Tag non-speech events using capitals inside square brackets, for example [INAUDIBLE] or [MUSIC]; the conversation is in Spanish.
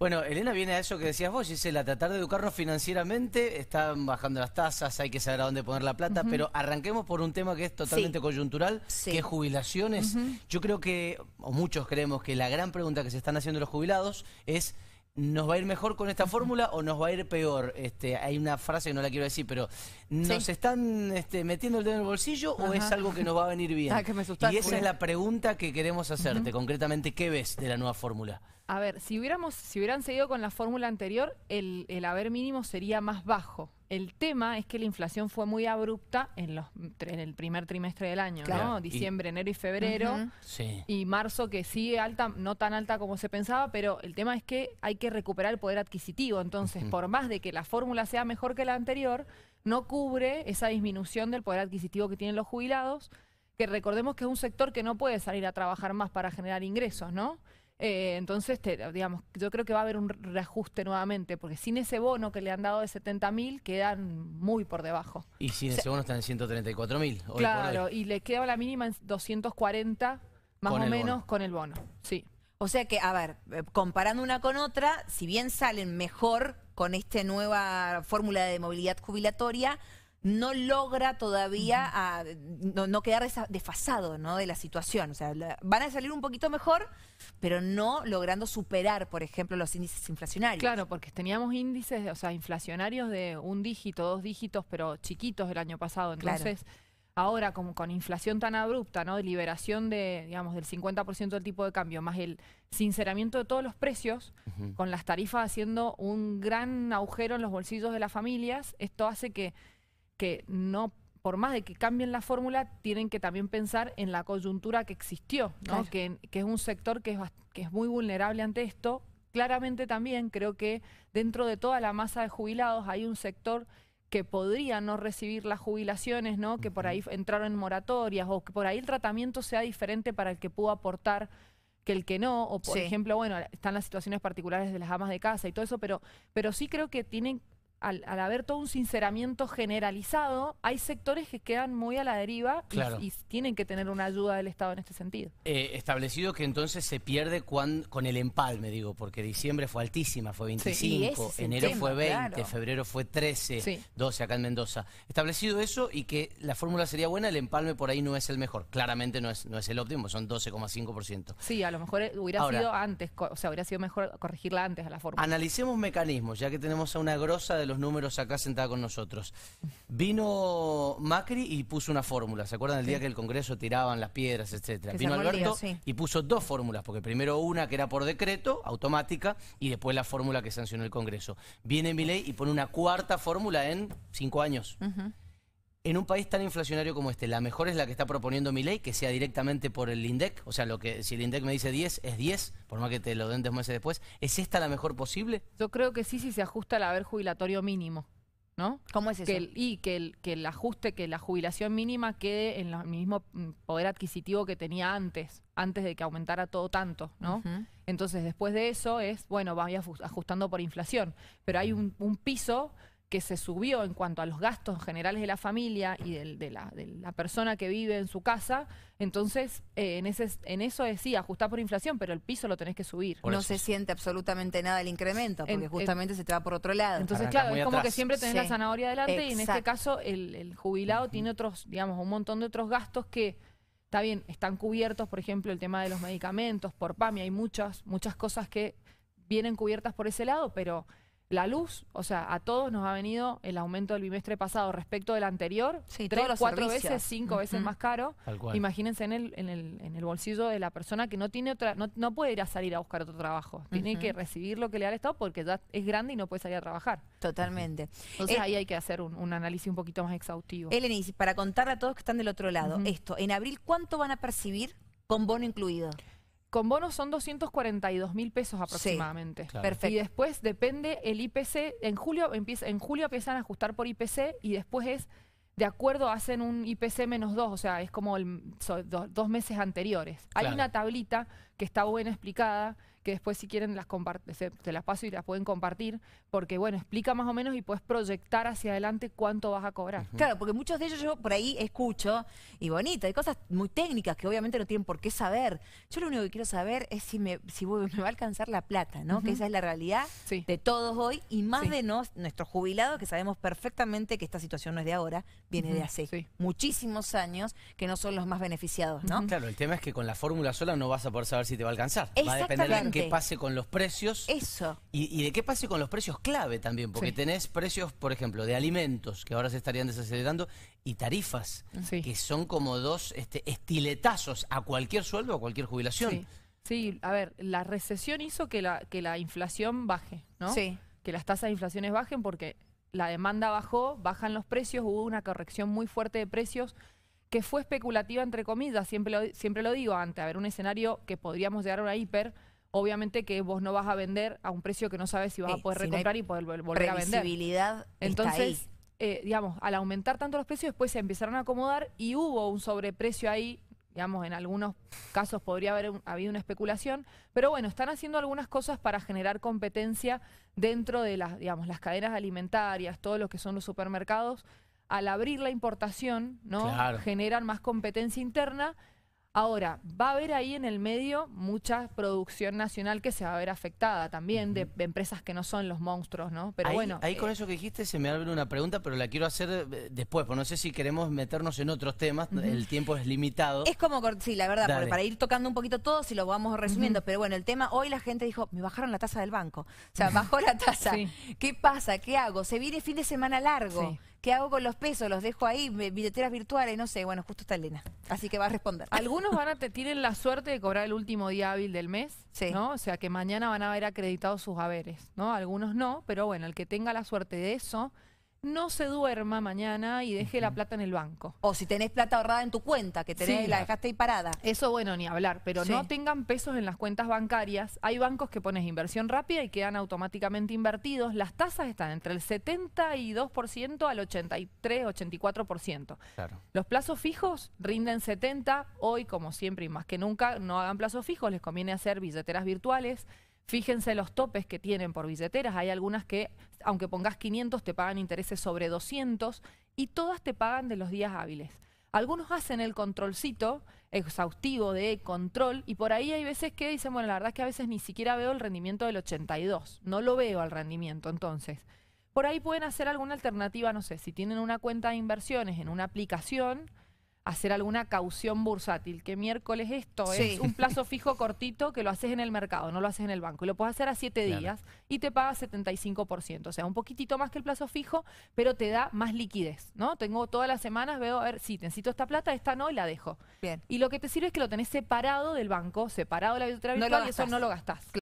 Bueno, Elena viene a eso que decías vos, Gisela, tratar de educarnos financieramente, están bajando las tasas, hay que saber a dónde poner la plata, pero arranquemos por un tema que es totalmente coyuntural, que es jubilaciones. Yo creo que, o muchos creemos que la gran pregunta que se están haciendo los jubilados es... ¿Nos va a ir mejor con esta fórmula o nos va a ir peor? Este, hay una frase que no la quiero decir, pero ¿nos están este, metiendo el dedo en el bolsillo o es algo que nos va a venir bien? [LAUGHS] Ah, y esa es la pregunta que queremos hacerte, concretamente, ¿qué ves de la nueva fórmula? A ver, si hubiéramos, si hubieran seguido con la fórmula anterior, el, haber mínimo sería más bajo. El tema es que la inflación fue muy abrupta en, los, en el primer trimestre del año, ¿no? Diciembre, enero y febrero. Y marzo que sigue alta, no tan alta como se pensaba, pero el tema es que hay que recuperar el poder adquisitivo. Entonces, por más de que la fórmula sea mejor que la anterior, no cubre esa disminución del poder adquisitivo que tienen los jubilados, que recordemos que es un sector que no puede salir a trabajar más para generar ingresos, ¿no? Eh, entonces, digamos, yo creo que va a haber un reajuste nuevamente, porque sin ese bono que le han dado de 70 mil, quedan muy por debajo. Y sin ese bono están en 134 mil. Claro, y le queda la mínima en 240, más o menos, con el bono. Sí. O sea que, a ver, eh, comparando una con otra, si bien salen mejor con esta nueva fórmula de movilidad jubilatoria, no logra todavía, ah, no, quedar desfasado de la situación. O sea, van a salir un poquito mejor, pero no logrando superar, por ejemplo, los índices inflacionarios. Claro, porque teníamos índices, o sea, inflacionarios de un dígito, dos dígitos, pero chiquitos el año pasado. Entonces... ahora como con inflación tan abrupta, ¿no? De liberación de, digamos, del 50% del tipo de cambio, más el sinceramiento de todos los precios, con las tarifas haciendo un gran agujero en los bolsillos de las familias, esto hace que que no por más de que cambien la fórmula, tienen que también pensar en la coyuntura que existió, ¿no? que, que, es un sector que es, que es muy vulnerable ante esto. Claramente también creo que dentro de toda la masa de jubilados hay un sector que podría no recibir las jubilaciones, ¿no? que por ahí entraron en moratorias o que por ahí el tratamiento sea diferente para el que pudo aportar que el que no, o por ejemplo, bueno, están las situaciones particulares de las amas de casa y todo eso, pero, pero sí creo que tienen al, haber todo un sinceramiento generalizado, hay sectores que quedan muy a la deriva y, tienen que tener una ayuda del Estado en este sentido. Eh, establecido que entonces se pierde con el empalme, digo, porque diciembre fue altísima, fue 25, enero fue 20, febrero fue 13, 12 acá en Mendoza. Establecido eso y que la fórmula sería buena, el empalme por ahí no es el mejor. Claramente no es, no es el óptimo, son 12,5%. Sí, a lo mejor eh, hubiera sido antes, o sea, hubiera sido mejor corregirla antes a la fórmula. Analicemos mecanismos, ya que tenemos a una grosa de los números acá sentada con nosotros. Vino Macri y puso una fórmula. ¿Se acuerdan del día que el Congreso tiraban las piedras, etcétera? Vino Alberto y puso dos fórmulas, porque primero una que era por decreto, automática, y después la fórmula que sancionó el Congreso. Viene ley y pone una cuarta fórmula en cinco años. En un país tan inflacionario como este, la mejor es la que está proponiendo mi ley, que sea directamente por el INDEC. O sea, lo que si el INDEC me dice 10, es 10, por más que te lo den dos meses después. ¿Es esta la mejor posible? Yo creo que sí, si se ajusta al haber jubilatorio mínimo. ¿No? ¿Cómo es eso? y que el, ajuste, que la jubilación mínima quede en el mismo mm, poder adquisitivo que tenía antes, antes de que aumentara todo tanto, ¿no? Entonces, después de eso es, bueno, vaya ajustando por inflación. Pero hay un piso que se subió en cuanto a los gastos generales de la familia y de, la, de, la, persona que vive en su casa, entonces eh, en, ese, en eso decía, ajustar por inflación, pero el piso lo tenés que subir. no se siente absolutamente nada el incremento, porque justamente se te va por otro lado. Entonces, claro, es como que siempre tenés la zanahoria adelante y en este caso el, jubilado tiene otros, digamos, un montón de otros gastos que está bien, están cubiertos, por ejemplo, el tema de los medicamentos, por PAMI, hay muchas, muchas cosas que vienen cubiertas por ese lado, pero la luz, o sea, a todos nos ha venido el aumento del bimestre pasado respecto del anterior, tres, cuatro veces, cinco veces más caro. Imagínense en el, en, el, en el bolsillo de la persona que no tiene otra, no, puede ir a salir a buscar otro trabajo. Tiene que recibir lo que le ha el Estado porque ya es grande y no puede salir a trabajar. Totalmente. Entonces eh, ahí hay que hacer un, análisis un poquito más exhaustivo. Eleni, para contarle a todos que están del otro lado, esto, en abril, ¿cuánto van a percibir con bono incluido? Con bonos son 242 mil pesos aproximadamente. Y después depende el IPC. En julio, en julio empiezan a ajustar por IPC y después es, de acuerdo, hacen un IPC menos dos, o sea, es como el, dos meses anteriores. Hay una tablita que está buena explicada que después si quieren las se, te las paso y las pueden compartir, porque bueno, explica más o menos y puedes proyectar hacia adelante cuánto vas a cobrar. Claro, porque muchos de ellos yo por ahí escucho, y bonito, hay cosas muy técnicas que obviamente no tienen por qué saber. Yo lo único que quiero saber es si me, [LAUGHS] me va a alcanzar la plata, ¿no? Que esa es la realidad de todos hoy, y más de nos, nuestros jubilados, que sabemos perfectamente que esta situación no es de ahora, viene de hace muchísimos años, que no son los más beneficiados, ¿no? Claro, el tema es que con la fórmula sola no vas a poder saber si te va a alcanzar. Va a depender qué pase con los precios. Eso. Y, de qué pase con los precios clave también, porque tenés precios, por ejemplo, de alimentos, que ahora se estarían desacelerando, y tarifas, mm. que son como dos este, estiletazos a cualquier sueldo, a cualquier jubilación. Sí. a ver, la recesión hizo que la, que la inflación baje, ¿no? Sí. Que las tasas de inflaciones bajen porque la demanda bajó, bajan los precios, hubo una corrección muy fuerte de precios que fue especulativa, entre comillas, siempre lo, siempre lo digo, ante haber un escenario que podríamos llegar a una hiper, obviamente que vos no vas a vender a un precio que no sabes si vas a poder recomprar y poder volver a vender. Entonces, eh, digamos, al aumentar tanto los precios, después se empezaron a acomodar y hubo un sobreprecio ahí. Digamos, en algunos casos podría haber habido una especulación, pero bueno, están haciendo algunas cosas para generar competencia dentro de las, digamos, las cadenas alimentarias, todo lo que son los supermercados. Al abrir la importación, ¿no? Generan más competencia interna Ahora, va a haber ahí en el medio mucha producción nacional que se va a ver afectada también, de, empresas que no son los monstruos, ¿no? Pero bueno. Ahí con eh, eso que dijiste se me abre una pregunta, pero la quiero hacer eh, después, porque no sé si queremos meternos en otros temas, el tiempo es limitado. Es como, sí, la verdad, para ir tocando un poquito todo, si lo vamos resumiendo, pero bueno, el tema, hoy la gente dijo, me bajaron la tasa del banco, o sea, bajó la tasa. [LAUGHS] ¿Qué pasa? ¿Qué hago? Se viene fin de semana largo. ¿Qué hago con los pesos? ¿Los dejo ahí? ¿Billeteras virtuales? No sé. Bueno, justo está Elena. Así que va a responder. Algunos van a te, tienen la suerte de cobrar el último día hábil del mes, ¿no? O sea, que mañana van a haber acreditado sus haberes, ¿no? Algunos no, pero bueno, el que tenga la suerte de eso no se duerma mañana y deje la plata en el banco. O si tenés plata ahorrada en tu cuenta, que tenés, la dejaste ahí parada. Eso bueno, ni hablar, pero no tengan pesos en las cuentas bancarias. Hay bancos que pones inversión rápida y quedan automáticamente invertidos. Las tasas están entre el 72% al 83, 84%. Claro. Los plazos fijos rinden 70, hoy como siempre y más que nunca, no hagan plazos fijos, les conviene hacer billeteras virtuales. Fíjense los topes que tienen por billeteras. Hay algunas que, aunque pongas 500, te pagan intereses sobre 200 y todas te pagan de los días hábiles. Algunos hacen el controlcito exhaustivo de control y por ahí hay veces que dicen, bueno, la verdad es que a veces ni siquiera veo el rendimiento del 82, no lo veo al rendimiento entonces. Por ahí pueden hacer alguna alternativa, no sé, si tienen una cuenta de inversiones en una aplicación, hacer alguna caución bursátil, que miércoles esto es un plazo [LAUGHS] fijo cortito que lo haces en el mercado, no lo haces en el banco. Y lo puedes hacer a siete días y te pagas 75%, o sea, un poquitito más que el plazo fijo, pero te da más liquidez, ¿no? Tengo todas las semanas, veo, a ver, sí, necesito esta plata, esta no, y la dejo. Bien. Y lo que te sirve es que lo tenés separado del banco, separado de la biblioteca y eso no lo gastás.